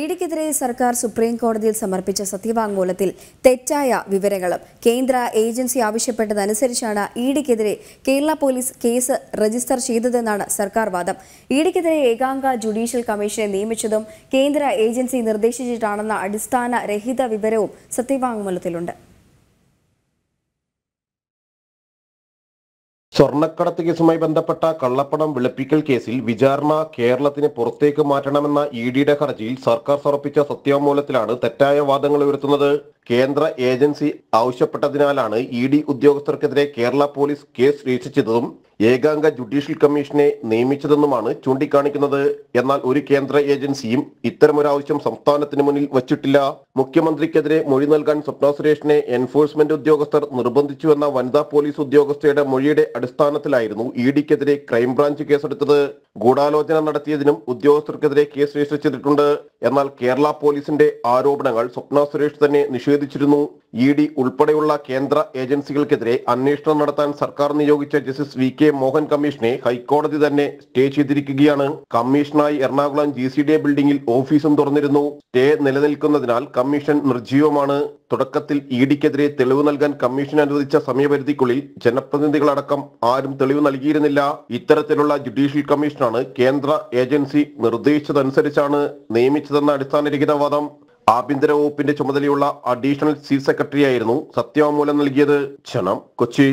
ഇഡിക്കെതിരെ സർക്കാർ സുപ്രീം കോടതിയിൽ സമർപ്പിച്ച സത്യവാങ്മൂലത്തിൽ തെറ്റായ വിവരങ്ങളും കേന്ദ്ര ഏജൻസി ആവശ്യപ്പെട്ടതനുസരിച്ചാണ് ഇഡിക്കെതിരെ കേരള പോലീസ് കേസ് രജിസ്റ്റർ ചെയ്തതെന്നാണ് സർക്കാർ വാദം ഇഡിക്കെതിരെ ഏകാംഗ ജുഡീഷ്യൽ കമ്മീഷനെ നിയമിച്ചതും കേന്ദ്ര ഏജൻസി നിർദ്ദേശിച്ചിട്ടാണെന്ന അടിസ്ഥാന രഹിത വിവരവും സത്യവാങ്മൂലത്തിലുണ്ട് സ്വർണ്ണക്കടത്ത് കേസുമായി ബന്ധപ്പെട്ട കള്ളപ്പണം വെളുപ്പിക്കൽ കേസിൽ വിചാരണ കേരളത്തിന് പുറത്തേക്ക് മാറ്റണമെന്ന ഇ ഡിയുടെ ഹർജിയിൽ സർക്കാർ സമർപ്പിച്ച സത്യവാങ്മൂലത്തിലാണ് തെറ്റായ വാദങ്ങൾ ഉയർത്തുന്നത് കേന്ദ്ര ഏജൻസി ആവശ്യപ്പെട്ടതിനാലാണ് ഇ ഡി ഉദ്യോഗസ്ഥർക്കെതിരെ കേരള പോലീസ് കേസ് രക്ഷിച്ചതും ഏകാംഗ ജുഡീഷ്യൽ കമ്മീഷനെ നിയമിച്ചതെന്നുമാണ് ചൂണ്ടിക്കാണിക്കുന്നത് എന്നാൽ ഒരു കേന്ദ്ര ഏജൻസിയും ഇത്തരമൊരാവശ്യം സംസ്ഥാനത്തിന് മുന്നിൽ വച്ചിട്ടില്ല മുഖ്യമന്ത്രിക്കെതിരെ മൊഴി നൽകാൻ സ്വപ്ന സുരേഷിനെ എൻഫോഴ്സ്മെന്റ് ഉദ്യോഗസ്ഥർ നിർബന്ധിച്ചുവെന്ന വനിതാ പോലീസ് ഉദ്യോഗസ്ഥയുടെ മൊഴിയുടെ അടിസ്ഥാനത്തിലായിരുന്നു ഇ ഡിക്കെതിരെ ക്രൈംബ്രാഞ്ച് കേസെടുത്തത് ഗൂഢാലോചന നടത്തിയതിനും ഉദ്യോഗസ്ഥർക്കെതിരെ കേസ് രജിസ്റ്റർ ചെയ്തിട്ടുണ്ട് എന്നാൽ കേരള പോലീസിന്റെ ആരോപണങ്ങൾ സ്വപ്ന സുരേഷ് തന്നെ നിഷേധിച്ചിരുന്നു ഇ ഡി ഉൾപ്പെടെയുള്ള കേന്ദ്ര ഏജൻസികൾക്കെതിരെ അന്വേഷണം നടത്താൻ സർക്കാർ നിയോഗിച്ച ജസ്റ്റിസ് വി കെ മോഹൻ കമ്മീഷനെ ഹൈക്കോടതി തന്നെ സ്റ്റേ ചെയ്തിരിക്കുകയാണ് കമ്മീഷനായി എറണാകുളം ജി സി ഡി ബിൽഡിംഗിൽ ഓഫീസും തുറന്നിരുന്നു സ്റ്റേ നിലനിൽക്കുന്നതിനാൽ കമ്മീഷൻ നിർജ്ജീവമാണ് തുടക്കത്തിൽ ഇ ഡിക്കെതിരെ തെളിവ് നൽകാൻ കമ്മീഷൻ അനുവദിച്ച സമയപരിധിക്കുള്ളിൽ ജനപ്രതിനിധികളടക്കം ആരും തെളിവ് നൽകിയിരുന്നില്ല ഇത്തരത്തിലുള്ള ജുഡീഷ്യൽ കമ്മീഷനാണ് കേന്ദ്ര ഏജൻസി നിർദ്ദേശിച്ചതനുസരിച്ചാണ് നിയമിച്ചതെന്ന അടിസ്ഥാനരഹിതവാദം ആഭ്യന്തര വകുപ്പിന്റെ ചുമതലയുള്ള അഡീഷണൽ ചീഫ് സെക്രട്ടറിയായിരുന്നു സത്യവാങ്മൂലം നൽകിയത് ക്ഷണം കൊച്ചി